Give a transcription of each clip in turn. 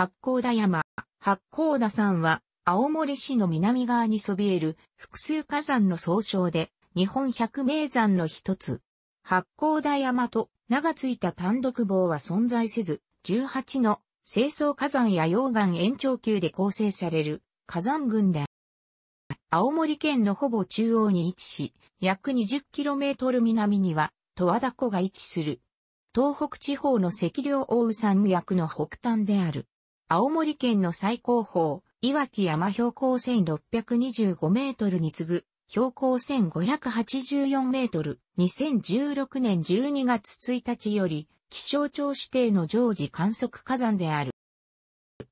八甲田山。八甲田山は、青森市の南側にそびえる複数火山の総称で、日本百名山の一つ。八甲田山と名がついた単独棒は存在せず、18の清掃火山や溶岩延長級で構成される火山群で、青森県のほぼ中央に位置し、約 20km 南には十和田湖が位置する。東北地方の赤稜奥羽山脈の北端である。青森県の最高峰、岩木山標高1625メートルに次ぐ、標高1584メートル、2016年12月1日より、気象庁指定の常時観測火山である。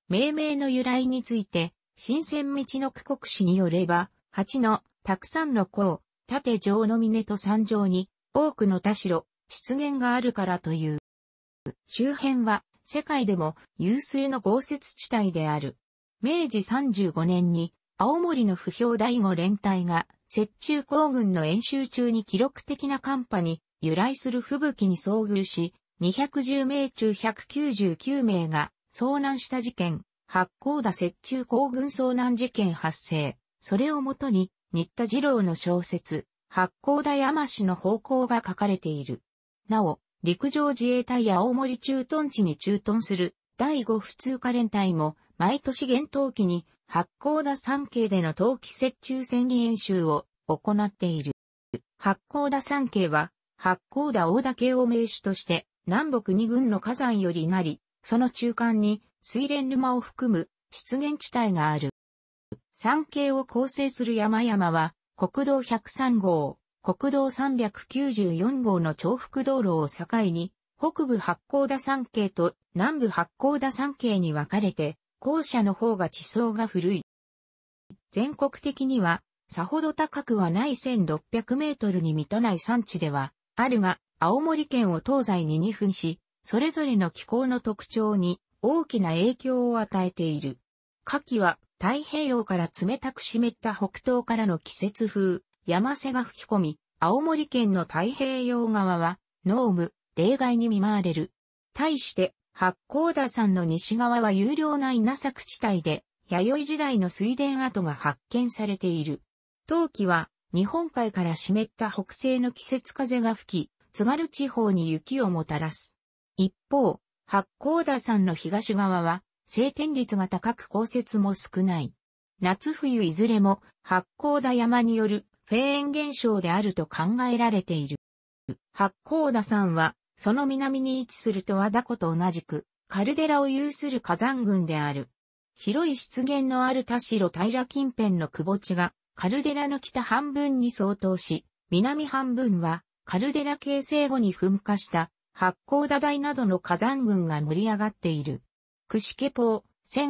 命名の由来について、新鮮道の区国史によれば、八の、たくさんの甲、縦上の峰と山上に、多くの田代、湿原があるからという。周辺は、世界でも有数の豪雪地帯である。明治35年に青森の不評第五連隊が雪中行軍の演習中に記録的な寒波に由来する吹雪に遭遇し、210名中199名が遭難した事件、八甲田雪中行軍遭難事件発生。それをもとに、新田二郎の小説、八甲田山市の方向が書かれている。なお、陸上自衛隊や青森駐屯地に駐屯する第5普通科連隊も毎年厳冬期に八甲田山系での冬季雪中戦技演習を行っている。八甲田山系は八甲田大岳を名手として南北二軍の火山よりなり、その中間に水蓮沼を含む湿原地帯がある。山系を構成する山々は国道103号、国道394号の重複道路を境に、北部八甲田山系と南部八甲田山系に分かれて、後者の方が地層が古い。全国的には、さほど高くはない1600メートルに満たない山地では、あるが、青森県を東西に2分し、それぞれの気候の特徴に大きな影響を与えている。夏季は太平洋から冷たく湿った北東からの季節風、山瀬が吹き込み、青森県の太平洋側は、濃霧、例外に見舞われる。対して、八甲田山の西側は有料な稲作地帯で、弥生時代の水田跡が発見されている。冬季は、日本海から湿った北西の季節風が吹き、津軽地方に雪をもたらす。一方、八甲田山の東側は、晴天率が高く降雪も少ない。夏冬いずれも、八甲田山によるフェーン現象であると考えられている。八甲田山は、その南に位置すると和田湖と同じく、カルデラを有する火山群である。広い湿原のある田代平近辺の窪地が、カルデラの北半分に相当し、南半分は、カルデラ形成後に噴火した、八甲田台などの火山群が盛り上がっている。クシポー、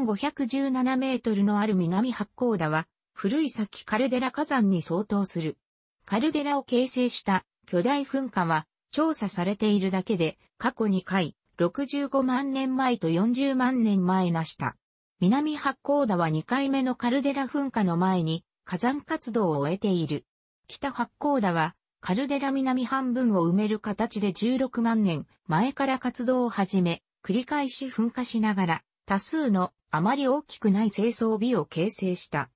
1517メートルのある南八甲田は、古い先カルデラ火山に相当する。カルデラを形成した巨大噴火は調査されているだけで過去2回65万年前と40万年前なした。南八甲田は2回目のカルデラ噴火の前に火山活動を終えている。北八甲田はカルデラ南半分を埋める形で16万年前から活動を始め、繰り返し噴火しながら多数のあまり大きくない清掃美を形成した。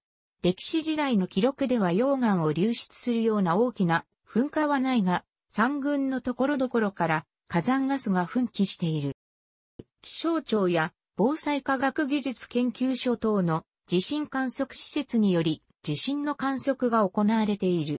歴史時代の記録では溶岩を流出するような大きな噴火はないが、山群のところどころから火山ガスが噴起している。気象庁や防災科学技術研究所等の地震観測施設により地震の観測が行われている。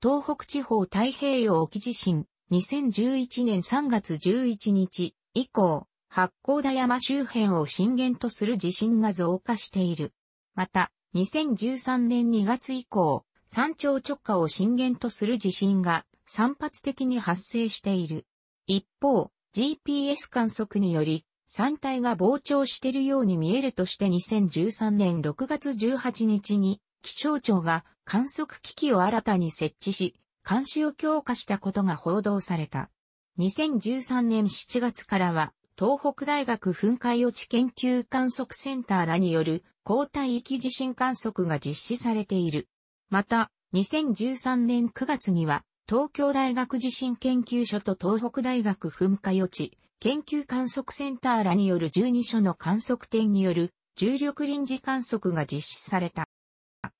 東北地方太平洋沖地震2011年3月11日以降、八甲田山周辺を震源とする地震が増加している。また、2013年2月以降、山頂直下を震源とする地震が散発的に発生している。一方、GPS 観測により、山体が膨張しているように見えるとして2013年6月18日に気象庁が観測機器を新たに設置し、監視を強化したことが報道された。2013年7月からは、東北大学噴火予知研究観測センターらによる交代域地震観測が実施されている。また、2013年9月には、東京大学地震研究所と東北大学噴火予知研究観測センターらによる12所の観測点による重力臨時観測が実施された。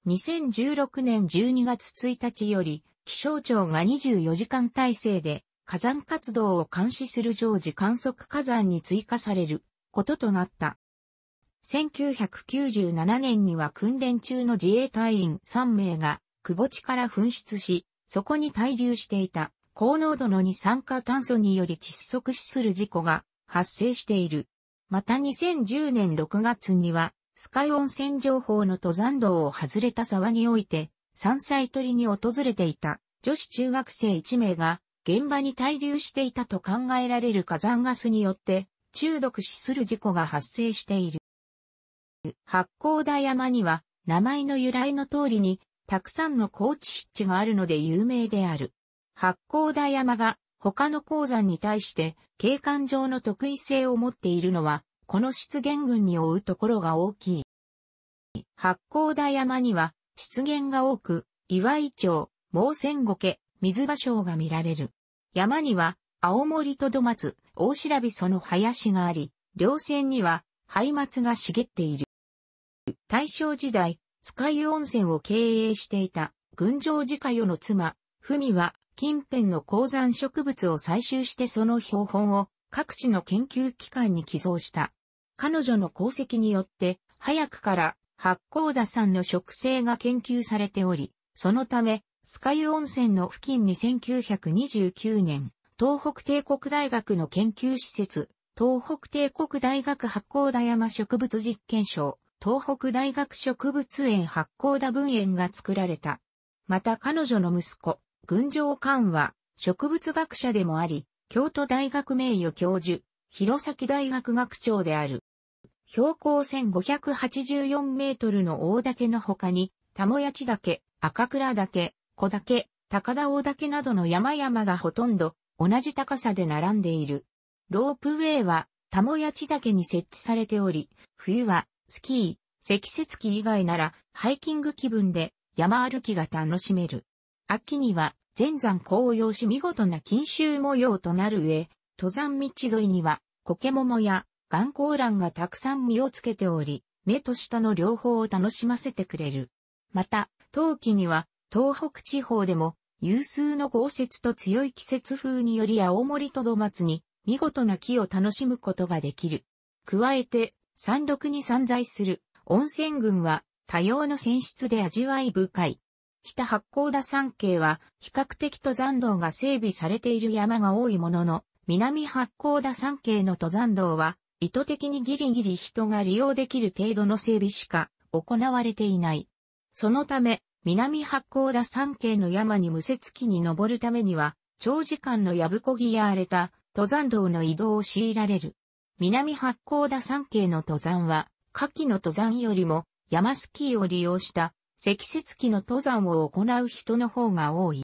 2016年12月1日より気象庁が24時間体制で火山活動を監視する常時観測火山に追加されることとなった。1997年には訓練中の自衛隊員3名が、くぼ地から噴出し、そこに滞留していた高濃度の二酸化炭素により窒息死する事故が発生している。また2010年6月には、スカイ温泉情報の登山道を外れた沢において、山菜取りに訪れていた女子中学生1名が現場に滞留していたと考えられる火山ガスによって中毒死する事故が発生している。八甲田山には、名前の由来の通りに、たくさんの高地湿地があるので有名である。八甲田山が他の鉱山に対して景観上の特異性を持っているのは、この湿原群に覆うところが大きい。八甲田山には湿原が多く、岩井町、毛仙家、水場所が見られる。山には青森と土松、大白その林があり、両線には灰松が茂っている。大正時代、使い温泉を経営していた、群青寺家代の妻、みは、近辺の鉱山植物を採集してその標本を各地の研究機関に寄贈した。彼女の功績によって、早くから八甲田山の植生が研究されており、そのため、スカ湯温泉の付近に1929年、東北帝国大学の研究施設、東北帝国大学八甲田山植物実験所、東北大学植物園八甲田分園が作られた。また彼女の息子、群青寛は、植物学者でもあり、京都大学名誉教授、弘前大学学長である。標高1584メートルの大岳の他に、玉八岳、赤倉岳、小岳、高田大岳などの山々がほとんど同じ高さで並んでいる。ロープウェイは玉八岳に設置されており、冬はスキー、積雪機以外なら、ハイキング気分で山歩きが楽しめる。秋には、全山紅葉し見事な金州模様となる上、登山道沿いには、コケモモや岩光蘭がたくさん実をつけており、目と舌の両方を楽しませてくれる。また、冬季には、東北地方でも、有数の豪雪と強い季節風により青森と土松に、見事な木を楽しむことができる。加えて、山麓に散在する温泉群は多様の泉質で味わい深い。北八甲田山系は比較的登山道が整備されている山が多いものの、南八甲田山系の登山道は意図的にギリギリ人が利用できる程度の整備しか行われていない。そのため、南八甲田山系の山に無雪期に登るためには、長時間のやぶこぎや荒れた登山道の移動を強いられる。南八甲田山系の登山は、夏季の登山よりも山スキーを利用した積雪期の登山を行う人の方が多い。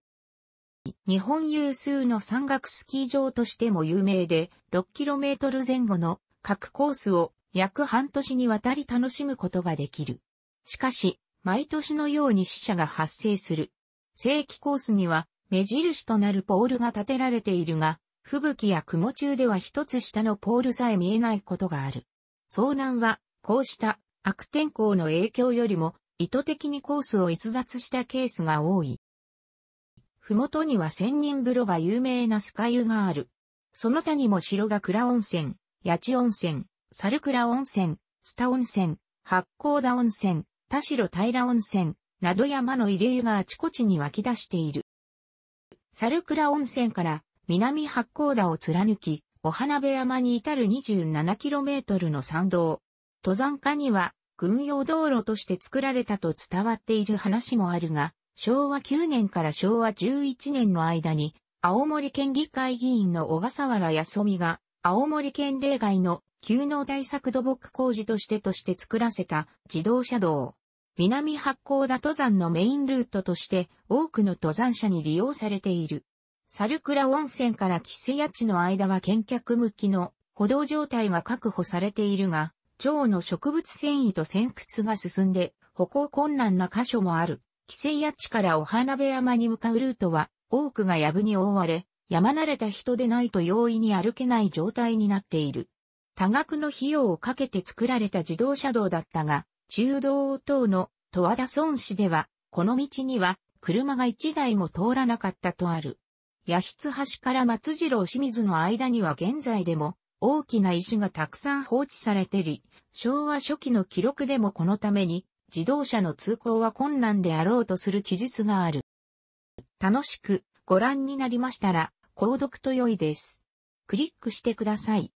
日本有数の山岳スキー場としても有名で、6km 前後の各コースを約半年にわたり楽しむことができる。しかし、毎年のように死者が発生する。正規コースには目印となるポールが建てられているが、吹雪や雲中では一つ下のポールさえ見えないことがある。遭難は、こうした悪天候の影響よりも意図的にコースを逸脱したケースが多い。ふもとには仙人風呂が有名なスカ湯がある。その他にも白が倉温泉、八千温泉、猿倉温泉、津田温泉、八甲田温泉、田代平温泉、など山の入れ湯があちこちに湧き出している。猿倉温泉から南八甲田を貫き、お花部山に至る 27km の山道。登山家には、軍用道路として作られたと伝わっている話もあるが、昭和9年から昭和11年の間に、青森県議会議員の小笠原康美が、青森県例外の旧能大作土木工事としてとして作らせた自動車道。南八甲田登山のメインルートとして多くの登山者に利用されている。猿倉温泉から寄ス谷地の間は見客向きの歩道状態が確保されているが、蝶の植物繊維と先屈が進んで歩行困難な箇所もある。寄セ谷地からお花部山に向かうルートは多くが藪に覆われ、山慣れた人でないと容易に歩けない状態になっている。多額の費用をかけて作られた自動車道だったが、中道等の戸和田村市では、この道には車が一台も通らなかったとある。八筆橋から松次郎清水の間には現在でも大きな石がたくさん放置されてり、昭和初期の記録でもこのために自動車の通行は困難であろうとする記述がある。楽しくご覧になりましたら、購読と良いです。クリックしてください。